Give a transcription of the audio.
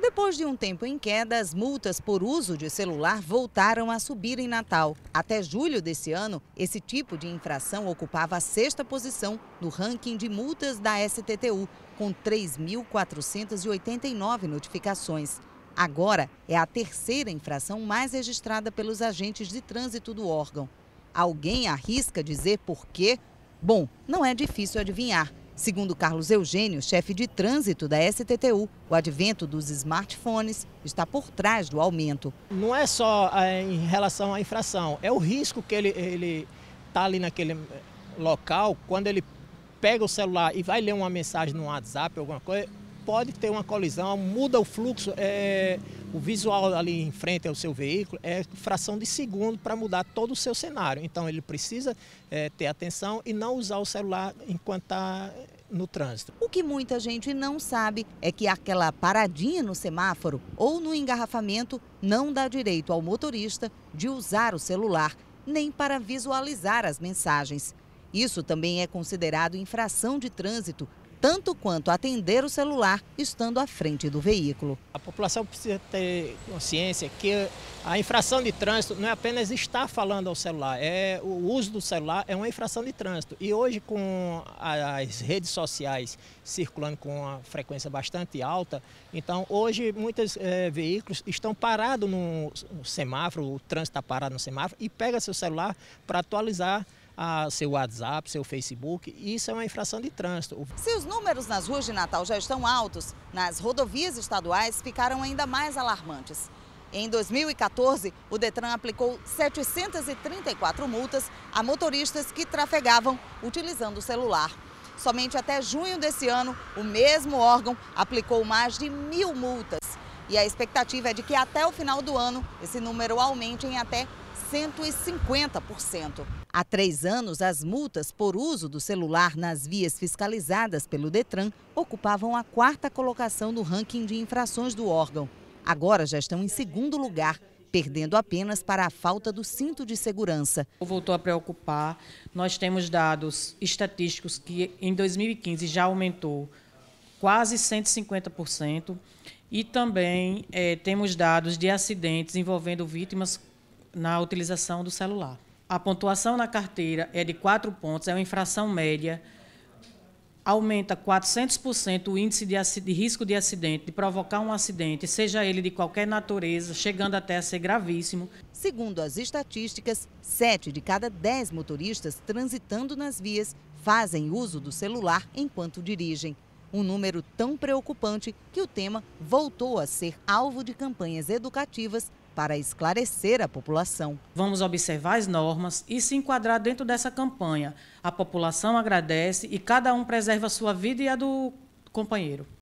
Depois de um tempo em queda, as multas por uso de celular voltaram a subir em Natal. Até julho desse ano, esse tipo de infração ocupava a sexta posição no ranking de multas da STTU, com 3.489 notificações. Agora é a terceira infração mais registrada pelos agentes de trânsito do órgão. Alguém arrisca dizer por quê? Bom, não é difícil adivinhar. Segundo Carlos Eugênio, chefe de trânsito da STTU, o advento dos smartphones está por trás do aumento. Não é só é, em relação à infração, é o risco que ele está ali naquele eh, local, quando ele pega o celular e vai ler uma mensagem no WhatsApp, alguma coisa, pode ter uma colisão, muda o fluxo. É o visual ali em frente ao seu veículo é fração de segundo para mudar todo o seu cenário. Então ele precisa é, ter atenção e não usar o celular enquanto está no trânsito. O que muita gente não sabe é que aquela paradinha no semáforo ou no engarrafamento não dá direito ao motorista de usar o celular, nem para visualizar as mensagens. Isso também é considerado infração de trânsito tanto quanto atender o celular estando à frente do veículo. A população precisa ter consciência que a infração de trânsito não é apenas estar falando ao celular, é o uso do celular é uma infração de trânsito. E hoje com as redes sociais circulando com uma frequência bastante alta, então hoje muitos é, veículos estão parados no semáforo, o trânsito está parado no semáforo e pega seu celular para atualizar a seu WhatsApp, seu Facebook. Isso é uma infração de trânsito. Se os números nas ruas de Natal já estão altos, nas rodovias estaduais ficaram ainda mais alarmantes. Em 2014, o Detran aplicou 734 multas a motoristas que trafegavam utilizando o celular. Somente até junho desse ano, o mesmo órgão aplicou mais de mil multas. E a expectativa é de que até o final do ano esse número aumente em até 150%. Há três anos, as multas por uso do celular nas vias fiscalizadas pelo Detran ocupavam a quarta colocação no ranking de infrações do órgão. Agora já estão em segundo lugar, perdendo apenas para a falta do cinto de segurança. Voltou a preocupar. Nós temos dados estatísticos que em 2015 já aumentou quase 150%. E também é, temos dados de acidentes envolvendo vítimas na utilização do celular. A pontuação na carteira é de 4 pontos, é uma infração média, aumenta 400% o índice de, de, risco de acidente, de provocar um acidente, seja ele de qualquer natureza, chegando até a ser gravíssimo. Segundo as estatísticas, 7 de cada 10 motoristas transitando nas vias fazem uso do celular enquanto dirigem. Um número tão preocupante que o tema voltou a ser alvo de campanhas educativas para esclarecer a população. Vamos observar as normas e se enquadrar dentro dessa campanha. A população agradece e cada um preserva a sua vida e a do companheiro.